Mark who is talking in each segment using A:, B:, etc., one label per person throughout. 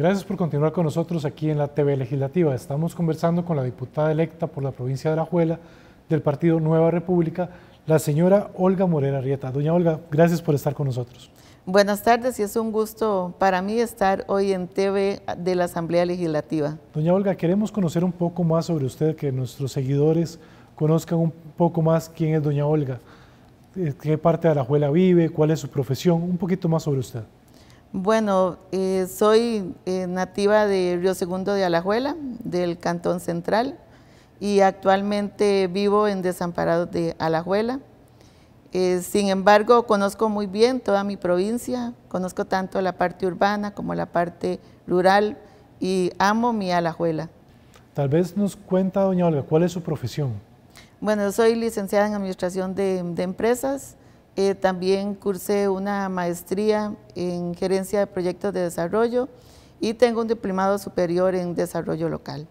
A: Gracias por continuar con nosotros aquí en la TV Legislativa. Estamos conversando con la diputada electa por la provincia de Arajuela del partido Nueva República, la señora Olga Morera Rieta. Doña Olga, gracias por estar con nosotros.
B: Buenas tardes y es un gusto para mí estar hoy en TV de la Asamblea Legislativa.
A: Doña Olga, queremos conocer un poco más sobre usted, que nuestros seguidores conozcan un poco más quién es Doña Olga, eh, qué parte de Arajuela vive, cuál es su profesión, un poquito más sobre usted.
B: Bueno, eh, soy eh, nativa de Río Segundo de Alajuela, del Cantón Central, y actualmente vivo en Desamparados de Alajuela. Eh, sin embargo, conozco muy bien toda mi provincia, conozco tanto la parte urbana como la parte rural y amo mi Alajuela.
A: Tal vez nos cuenta, doña Olga, ¿cuál es su profesión?
B: Bueno, soy licenciada en Administración de Empresas, eh, también cursé una maestría en gerencia de proyectos de desarrollo y tengo un diplomado superior en desarrollo local.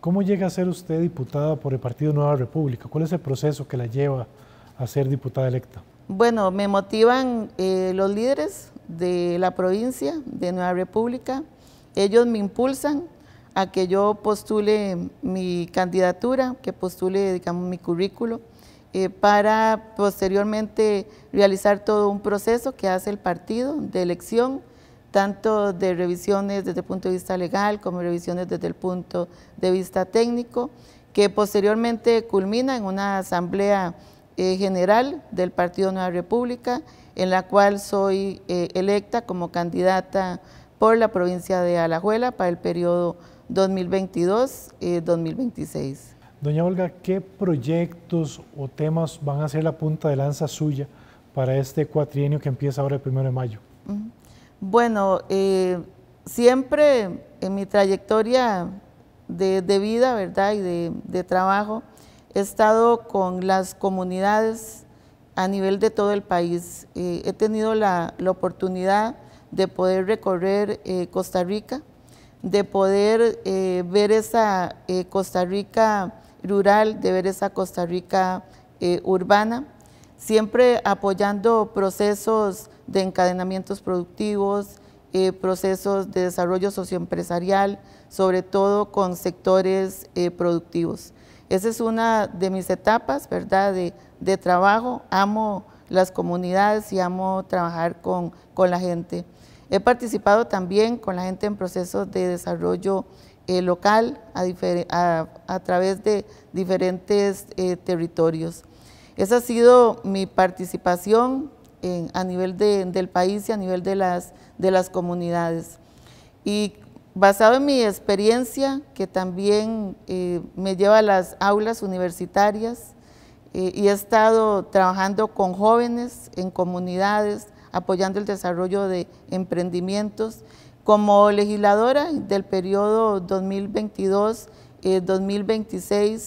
A: ¿Cómo llega a ser usted diputada por el Partido Nueva República? ¿Cuál es el proceso que la lleva a ser diputada electa?
B: Bueno, me motivan eh, los líderes de la provincia de Nueva República. Ellos me impulsan a que yo postule mi candidatura, que postule, digamos, mi currículo eh, para posteriormente realizar todo un proceso que hace el partido de elección, tanto de revisiones desde el punto de vista legal como revisiones desde el punto de vista técnico, que posteriormente culmina en una asamblea eh, general del Partido Nueva República, en la cual soy eh, electa como candidata por la provincia de Alajuela para el periodo 2022-2026.
A: Doña Olga, ¿qué proyectos o temas van a ser la punta de lanza suya para este cuatrienio que empieza ahora el primero de mayo?
B: Bueno, eh, siempre en mi trayectoria de, vida, ¿verdad? Y de, trabajo, he estado con las comunidades a nivel de todo el país. Eh, he tenido la, oportunidad de poder recorrer eh, Costa Rica, de poder ver esa Costa Rica rural, de ver esa Costa Rica eh, urbana, siempre apoyando procesos de encadenamientos productivos, eh, procesos de desarrollo socioempresarial, sobre todo con sectores eh, productivos. Esa es una de mis etapas, ¿verdad?, de, trabajo. Amo las comunidades y amo trabajar con, con la gente. He participado también con la gente en procesos de desarrollo eh, local a, través de diferentes eh, territorios. Esa ha sido mi participación a nivel del país y a nivel de las, de las comunidades. Y basado en mi experiencia, que también eh, me lleva a las aulas universitarias, y he estado trabajando con jóvenes en comunidades, apoyando el desarrollo de emprendimientos como legisladora del periodo 2022-2026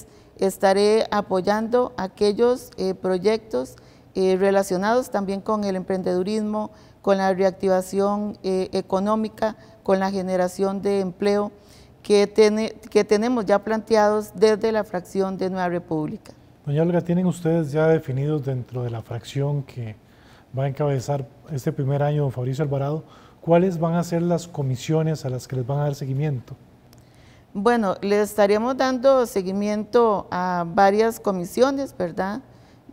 B: eh, estaré apoyando aquellos eh, proyectos eh, relacionados también con el emprendedurismo, con la reactivación económica, con la generación de empleo que, que tenemos ya planteados desde la fracción de Nueva República.
A: Doña Olga, ¿tienen ustedes ya definidos dentro de la fracción que va a encabezar este primer año don Fabricio Alvarado? ¿cuáles van a ser las comisiones a las que les van a dar seguimiento?
B: Bueno, le estaríamos dando seguimiento a varias comisiones, ¿verdad?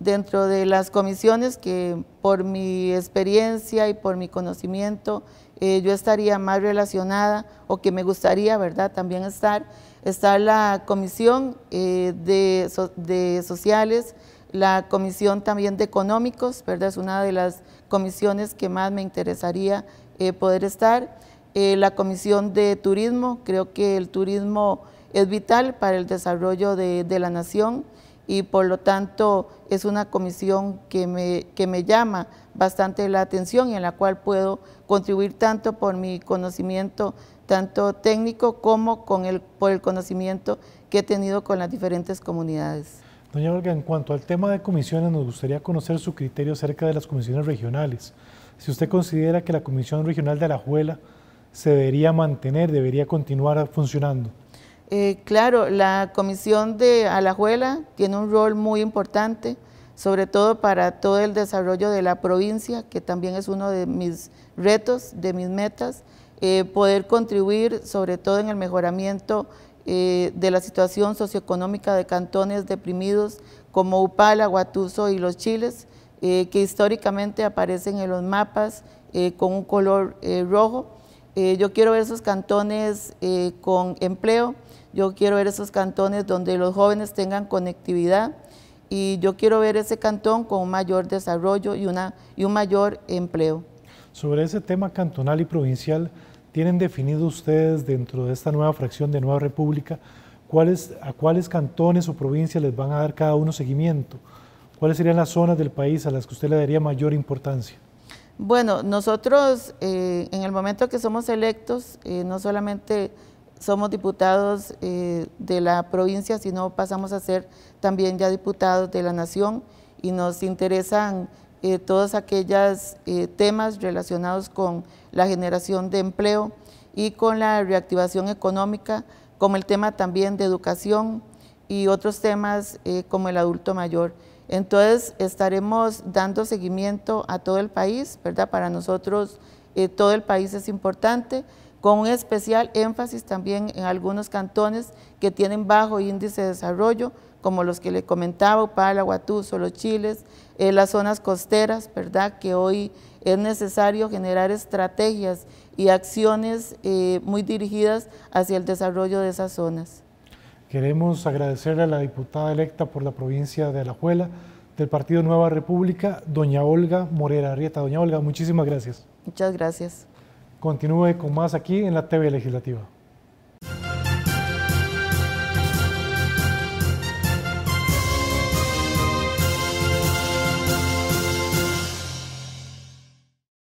B: Dentro de las comisiones que por mi experiencia y por mi conocimiento eh, yo estaría más relacionada o que me gustaría, ¿verdad? También estar, está la comisión eh, de, de sociales, la comisión también de económicos, ¿verdad? Es una de las comisiones que más me interesaría eh, poder estar. Eh, la Comisión de Turismo, creo que el turismo es vital para el desarrollo de, la nación y por lo tanto es una comisión que me, que me llama bastante la atención y en la cual puedo contribuir tanto por mi conocimiento, tanto técnico como con el, por el conocimiento que he tenido con las diferentes comunidades.
A: Doña Olga, en cuanto al tema de comisiones, nos gustaría conocer su criterio acerca de las comisiones regionales si usted considera que la Comisión Regional de Alajuela se debería mantener, debería continuar funcionando.
B: Eh, claro, la Comisión de Alajuela tiene un rol muy importante, sobre todo para todo el desarrollo de la provincia, que también es uno de mis retos, de mis metas, eh, poder contribuir sobre todo en el mejoramiento eh, de la situación socioeconómica de cantones deprimidos como Upala, Guatuso y Los Chiles, eh, que históricamente aparecen en los mapas eh, con un color eh, rojo. yo quiero ver esos cantones con empleo, yo quiero ver esos cantones donde los jóvenes tengan conectividad y yo quiero ver ese cantón con mayor desarrollo y, y un mayor empleo.
A: Sobre ese tema cantonal y provincial, ¿tienen definido ustedes dentro de esta nueva fracción de Nueva República a cuáles cantones o provincias les van a dar cada uno seguimiento? ¿cuáles serían las zonas del país a las que usted le daría mayor importancia?
B: Bueno, nosotros eh, en el momento que somos electos, eh, no solamente somos diputados eh, de la provincia, sino pasamos a ser también ya diputados de la nación y nos interesan todos aquellos temas relacionados con la generación de empleo y con la reactivación económica, como el tema también de educación y otros temas como el adulto mayor. Entonces estaremos dando seguimiento a todo el país, ¿verdad? Para nosotros eh, todo el país es importante, con un especial énfasis también en algunos cantones que tienen bajo índice de desarrollo, como los que le comentaba, Upala, o Los Chiles, eh, las zonas costeras, ¿verdad? Que hoy es necesario generar estrategias y acciones eh, muy dirigidas hacia el desarrollo de esas zonas.
A: Queremos agradecerle a la diputada electa por la provincia de Alajuela del Partido Nueva República, doña Olga Morera Arrieta. Doña Olga, muchísimas gracias. Muchas gracias. Continúe con más aquí en la TV Legislativa.